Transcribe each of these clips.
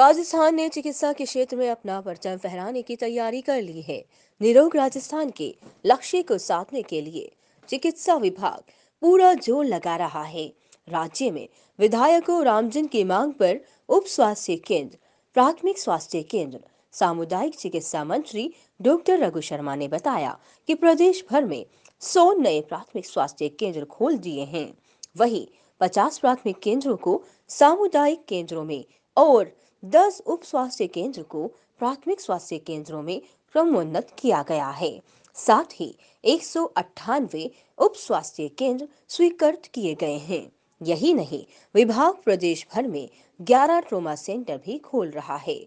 राजस्थान ने चिकित्सा के क्षेत्र में अपना परचम फहराने की तैयारी कर ली है निरोग राजस्थान के लक्ष्य को साधने के लिए चिकित्सा विभाग पूरा जोर लगा रहा है राज्य में विधायकों रामजन की मांग पर उप स्वास्थ्य केंद्र प्राथमिक स्वास्थ्य केंद्र सामुदायिक चिकित्सा मंत्री डॉक्टर रघु शर्मा ने बताया कि प्रदेश भर में 100 नए प्राथमिक स्वास्थ्य केंद्र खोल दिए हैं वही 50 प्राथमिक केंद्रों को सामुदायिक केंद्रों में और दस उप स्वास्थ्य केंद्र को प्राथमिक स्वास्थ्य केंद्रों में क्रमोन्नत किया गया है साथ ही एक उप स्वास्थ्य केंद्र स्वीकृत किए गए हैं यही नहीं विभाग प्रदेश भर में ग्यारह ट्रोमा सेंटर भी खोल रहा है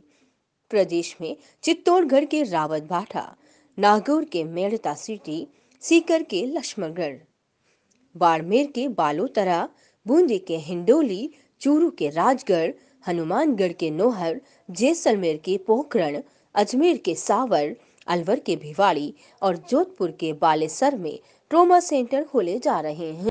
प्रदेश में चित्तौड़गढ़ के रावत भाटा नागौर के मेड़ता सिटी सीकर के लक्ष्मणगढ़ बाड़मेर के बालोतरा बूंदी के हिंडोली चूरू के राजगढ़ हनुमानगढ़ के नोहर जैसलमेर के पोखरण अजमेर के सावर अलवर के भिवाड़ी और जोधपुर के बालेसर में ट्रोमा सेंटर खोले जा रहे हैं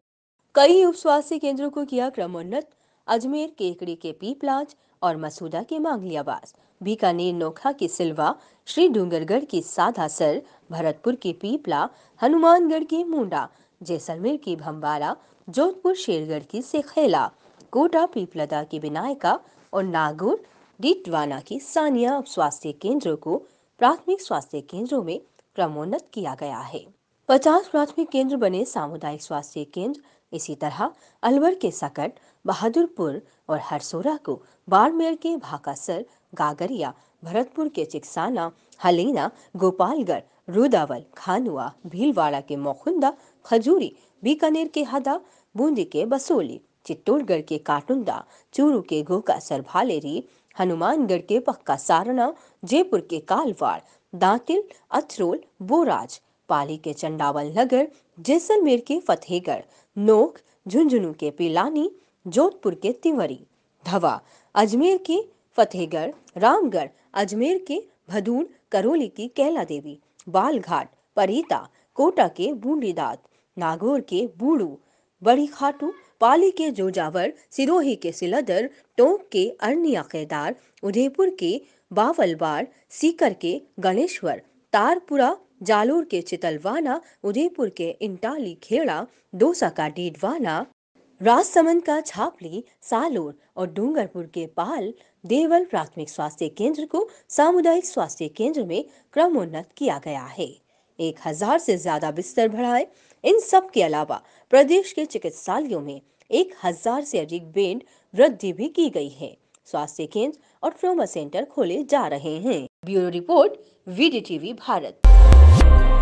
कई उप स्वास्थ्य केंद्रों को किया क्रमोन्नत अजमेर केकड़ी के पीपलाज और मसूदा के मांगलियावास बीकानेर नोखा के सिलवा श्री डूंगरगढ़ की साधासर भरतपुर के पीपला हनुमानगढ़ के मुंडा जैसलमेर की भंबारा जोधपुर शेरगढ़ की सेखेला कोटा पीपलदा की विनायका और नागौर डीटवाना की सानिया स्वास्थ्य केंद्रों को प्राथमिक स्वास्थ्य केंद्रों में क्रमोन्नत किया गया है पचास प्राथमिक केंद्र बने सामुदायिक स्वास्थ्य केंद्र इसी तरह अलवर के सकट बहादुरपुर और हरसोरा को बाड़मेर के भाकासर गागरिया भरतपुर के चिकसाना हलीना गोपालगढ़ रुदावल खानुआ भीलवाड़ा के मोखुंदा खजूरी बीकानेर के हदा बूंदी के बसोली चित्तौड़गढ़ के काटुंदा चूरू के घोका सरभालेरी हनुमानगढ़ के पक्का सारना जयपुर के कालवाड़ दांतिल अथरोल बोराज पाली के चंडावल नगर जैसलमेर के फतेहगढ़ नोक झुंझुनू के पिलानी जोधपुर के तिवरी धवा अजमेर के फतेहगढ़ रामगढ़ अजमेर के भदून करौली की कैला देवी बालघाट परीता कोटा के बूंदीदात नागौर के बूड़ू बड़ी खाटू पाली के जोजावर सिरोही के सिलदर टोंक के अरनिया केदार उदयपुर के बावलवार सीकर के गणेश्वर तारपुरा जालोर के चितलवाना उदयपुर के इंटाली खेड़ा दोसा का डीडवाना राजसमंद का छापली सालोर और डूंगरपुर के पाल देवल प्राथमिक स्वास्थ्य केंद्र को सामुदायिक स्वास्थ्य केंद्र में क्रमोन्नत किया गया है एक हजार से ज्यादा बिस्तर बढ़ाए इन सब के अलावा प्रदेश के चिकित्सालयों में एक हजार से अधिक बेड वृद्धि भी की गई है स्वास्थ्य केंद्र और ट्रोमा सेंटर खोले जा रहे हैं ब्यूरो रिपोर्ट वीडी भारत